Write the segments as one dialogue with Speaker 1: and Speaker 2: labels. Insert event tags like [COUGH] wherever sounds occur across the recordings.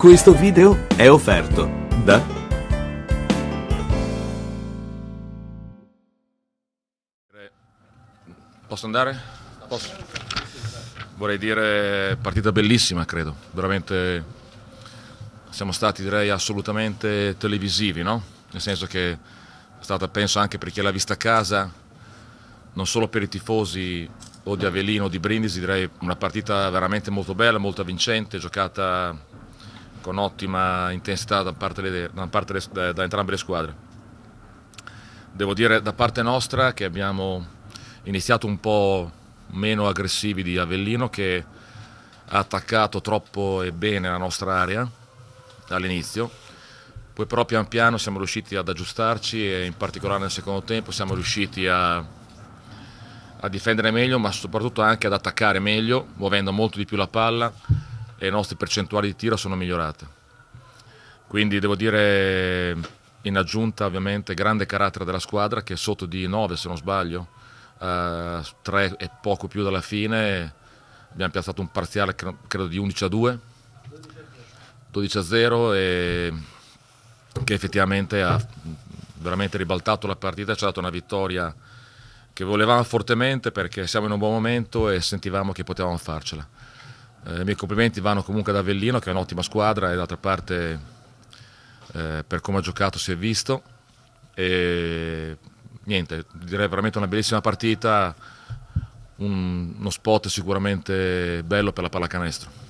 Speaker 1: Questo video è offerto da Posso andare? Posso. Vorrei dire partita bellissima, credo. Veramente siamo stati direi assolutamente televisivi, no? Nel senso che è stata penso anche per chi l'ha vista a casa, non solo per i tifosi o di Avellino o di Brindisi, direi una partita veramente molto bella, molto avvincente, giocata con ottima intensità da, parte le, da, parte le, da, da entrambe le squadre. Devo dire da parte nostra che abbiamo iniziato un po' meno aggressivi di Avellino che ha attaccato troppo e bene la nostra area all'inizio, poi però pian piano siamo riusciti ad aggiustarci e in particolare nel secondo tempo siamo riusciti a, a difendere meglio ma soprattutto anche ad attaccare meglio muovendo molto di più la palla e le nostre percentuali di tiro sono migliorate. Quindi devo dire, in aggiunta ovviamente, grande carattere della squadra che è sotto di 9 se non sbaglio, eh, 3 e poco più dalla fine, abbiamo piazzato un parziale credo di 11 a 2, 12 a 0 e che effettivamente ha veramente ribaltato la partita, ci ha dato una vittoria che volevamo fortemente perché siamo in un buon momento e sentivamo che potevamo farcela. Eh, I miei complimenti vanno comunque ad Avellino che è un'ottima squadra e d'altra parte eh, per come ha giocato si è visto. E, niente, direi veramente una bellissima partita, un, uno spot sicuramente bello per la pallacanestro.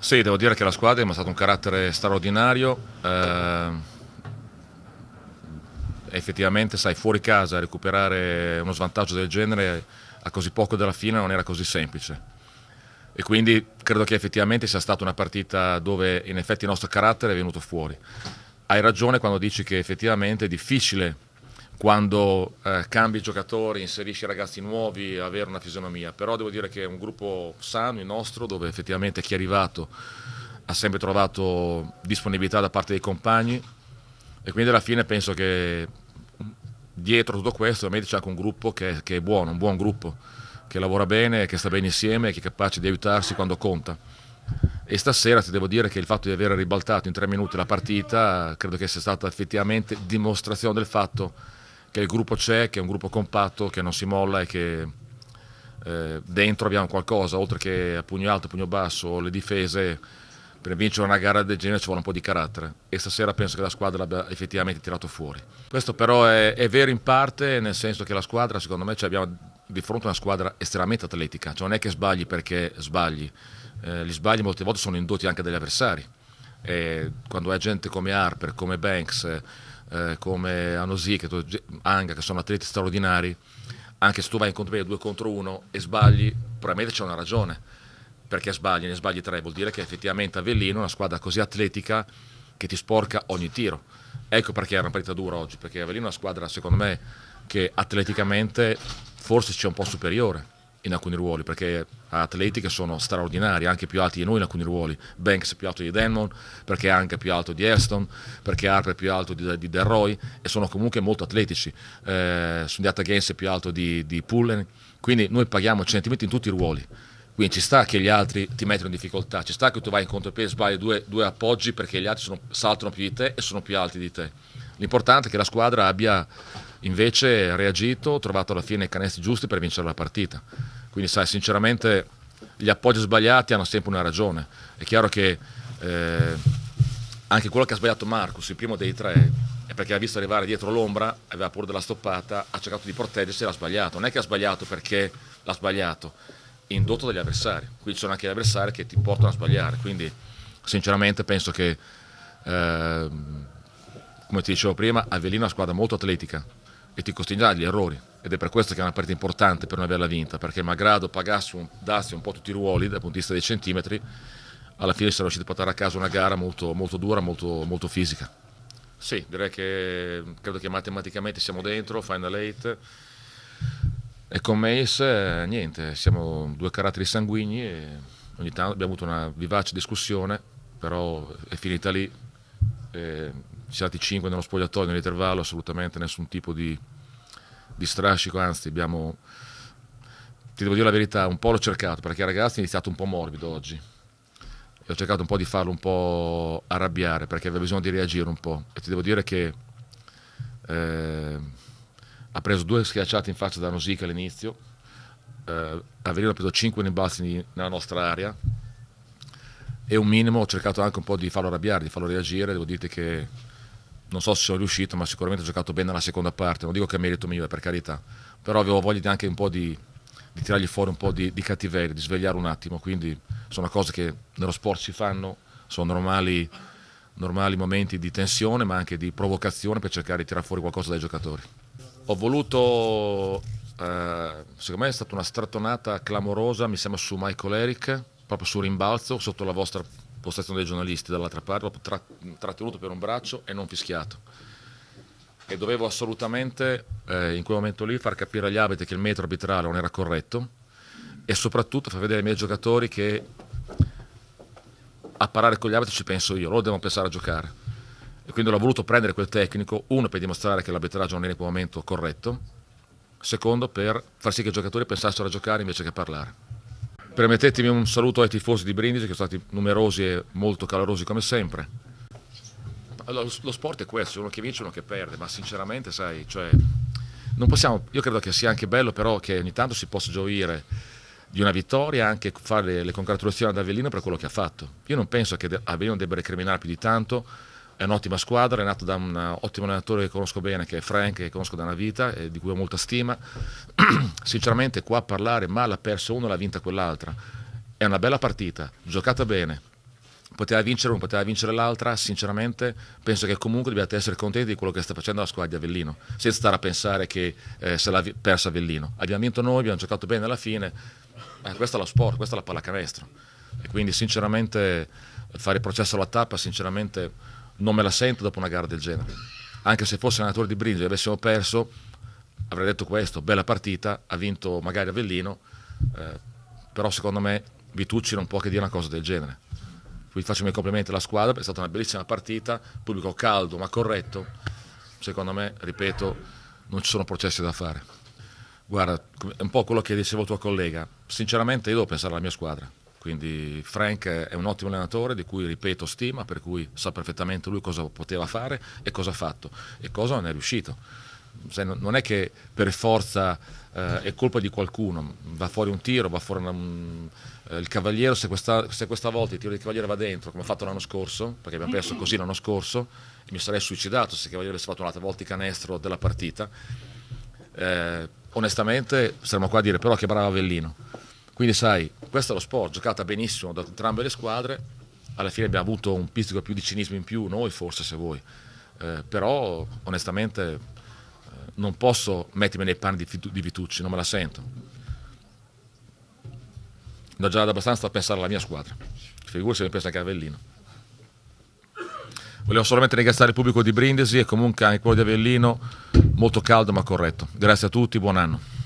Speaker 1: Sì, devo dire che la squadra mi ha stato un carattere straordinario. Eh, effettivamente, sai, fuori casa recuperare uno svantaggio del genere a così poco della fine non era così semplice e quindi credo che effettivamente sia stata una partita dove in effetti il nostro carattere è venuto fuori. Hai ragione quando dici che effettivamente è difficile quando eh, cambi giocatori, inserisci ragazzi nuovi, avere una fisionomia, però devo dire che è un gruppo sano, il nostro, dove effettivamente chi è arrivato ha sempre trovato disponibilità da parte dei compagni e quindi alla fine penso che dietro tutto questo ovviamente c'è anche un gruppo che, che è buono, un buon gruppo che lavora bene, che sta bene insieme, che è capace di aiutarsi quando conta. E stasera ti devo dire che il fatto di aver ribaltato in tre minuti la partita credo che sia stata effettivamente dimostrazione del fatto che il gruppo c'è, che è un gruppo compatto, che non si molla e che eh, dentro abbiamo qualcosa, oltre che a pugno alto, pugno basso, le difese. Per vincere una gara del genere ci vuole un po' di carattere e stasera penso che la squadra l'abbia effettivamente tirato fuori. Questo però è, è vero in parte, nel senso che la squadra secondo me ci abbiamo di fronte a una squadra estremamente atletica, cioè non è che sbagli perché sbagli, eh, gli sbagli molte volte sono indotti anche dagli avversari. E quando hai gente come Harper, come Banks, eh, come Anosì, che, Anga, che sono atleti straordinari, anche se tu vai in contro 2 contro 1 e sbagli, probabilmente c'è una ragione perché sbagli, ne sbagli 3, vuol dire che effettivamente Avellino è una squadra così atletica che ti sporca ogni tiro. Ecco perché era una partita dura oggi, perché Avellino è una squadra, secondo me, che atleticamente forse ci è un po' superiore in alcuni ruoli perché ha atleti che sono straordinari, anche più alti di noi in alcuni ruoli. Banks è più alto di Denmon, perché è anche più alto di Aston, perché Harper è più alto di, di Delroy e sono comunque molto atletici. Eh, Sundiata Gaines è più alto di, di Pullen, quindi noi paghiamo centimetri in tutti i ruoli. Quindi ci sta che gli altri ti mettono in difficoltà, ci sta che tu vai in contropiede e sbagli due, due, appoggi perché gli altri sono, saltano più di te e sono più alti di te. L'importante è che la squadra abbia invece ha reagito, ha trovato alla fine i canestri giusti per vincere la partita. Quindi sai, sinceramente gli appoggi sbagliati hanno sempre una ragione. È chiaro che eh, anche quello che ha sbagliato Marcus, il primo dei tre, è perché ha visto arrivare dietro l'ombra, aveva paura della stoppata, ha cercato di proteggersi e l'ha sbagliato. Non è che ha sbagliato perché l'ha sbagliato, è indotto dagli avversari. Qui ci sono anche gli avversari che ti portano a sbagliare. Quindi sinceramente penso che... Eh, come ti dicevo prima, Avellino è una squadra molto atletica, e ti costringerà agli errori. Ed è per questo che è una partita importante per non averla vinta, perché malgrado pagassi un, dassi un po' tutti i ruoli dal punto di vista dei centimetri, alla fine sarà riuscito a portare a casa una gara molto, molto dura, molto, molto, fisica. Sì, direi che credo che matematicamente siamo dentro, Final eight. E con Mace, eh, niente, siamo due caratteri sanguigni e ogni tanto abbiamo avuto una vivace discussione, però è finita lì. E stati 5 nello spogliatoio, nell'intervallo, assolutamente nessun tipo di, di strascico, anzi abbiamo, ti devo dire la verità, un po' l'ho cercato, perché il ragazzo è iniziato un po' morbido oggi. E ho cercato un po' di farlo un po' arrabbiare, perché aveva bisogno di reagire un po'. E ti devo dire che eh, ha preso due schiacciate in faccia da Nosica all'inizio, eh, Averino ha preso cinque rimbalzi nella nostra area, e un minimo ho cercato anche un po' di farlo arrabbiare, di farlo reagire, devo dire che non so se sono riuscito, ma sicuramente ho giocato bene nella seconda parte, non dico che è merito mio, per carità, però avevo voglia anche un po' di, di tirargli fuori un po' di, di cattiveria, di svegliare un attimo, quindi sono cose che nello sport si fanno, sono normali, normali momenti di tensione, ma anche di provocazione per cercare di tirare fuori qualcosa dai giocatori. Ho voluto, eh, secondo me è stata una strattonata clamorosa, mi sembra su Michael Eric, proprio sul rimbalzo, sotto la vostra postazione dei giornalisti dall'altra parte, tra, trattenuto per un braccio e non fischiato. E dovevo assolutamente eh, in quel momento lì far capire agli abiti che il metro arbitrale non era corretto e soprattutto far vedere ai miei giocatori che a parare con gli abiti ci penso io, loro devono pensare a giocare. E quindi l'ho voluto prendere quel tecnico, uno per dimostrare che l'arbitraggio non era in quel momento corretto, secondo per far sì che i giocatori pensassero a giocare invece che a parlare. Permettetemi un saluto ai tifosi di Brindisi che sono stati numerosi e molto calorosi come sempre. Allora, lo sport è questo, uno che vince e uno che perde, ma sinceramente sai, cioè, possiamo, io credo che sia anche bello però che ogni tanto si possa gioire di una vittoria e anche fare le congratulazioni ad Avellino per quello che ha fatto. Io non penso che Avellino debba recriminare più di tanto è un'ottima squadra, è nata da un eh, ottimo allenatore che conosco bene, che è Frank, che conosco da una vita e di cui ho molta stima. [CLEARS THROAT] Sinceramente qua a parlare ma l'ha perso uno e l'ha vinta quell'altra. È una bella partita, giocata bene. Poteva vincere uno, poteva vincere l'altra, sinceramente penso che comunque dobbiate essere contenti di quello che sta facendo la squadra di Avellino, senza stare a pensare che eh, se l'ha persa Avellino. Abbiamo vinto noi, abbiamo giocato bene alla fine, eh, questo è lo sport, questa è la pallacanestro. E quindi sinceramente fare il processo alla tappa, sinceramente non me la sento dopo una gara del genere. Anche se fosse allenatore di Brindisi e avessimo perso, avrei detto questo, bella partita, ha vinto magari Avellino, eh, però secondo me Vitucci non può che dire una cosa del genere. Qui faccio i miei complimenti alla squadra, è stata una bellissima partita, pubblico caldo ma corretto, secondo me, ripeto, non ci sono processi da fare. Guarda, è un po' quello che dicevo tua collega, sinceramente io devo pensare alla mia squadra, quindi Frank è un ottimo allenatore di cui, ripeto, stima, per cui sa perfettamente lui cosa poteva fare e cosa ha fatto e cosa non è riuscito. Se non è che per forza eh, è colpa di qualcuno, va fuori un tiro, va fuori una, un, eh, il cavaliere, se questa, se questa, volta il tiro di cavaliere va dentro, come ha fatto l'anno scorso, perché abbiamo perso così l'anno scorso, e mi sarei suicidato se il cavaliere avesse fatto un'altra volta il canestro della partita, eh, onestamente saremmo qua a dire però che brava Avellino quindi sai, questo è lo sport, giocata benissimo da entrambe le squadre, alla fine abbiamo avuto un pizzico più di cinismo in più, noi forse se vuoi. eh, però onestamente eh, non posso mettermi nei panni di, di Vitucci, non me la sento. Ne ho già abbastanza da pensare alla mia squadra, figurati se ne pensa anche Avellino. Volevo solamente ringraziare il pubblico di Brindisi e comunque anche quello di Avellino, molto caldo ma corretto. Grazie a tutti, buon anno.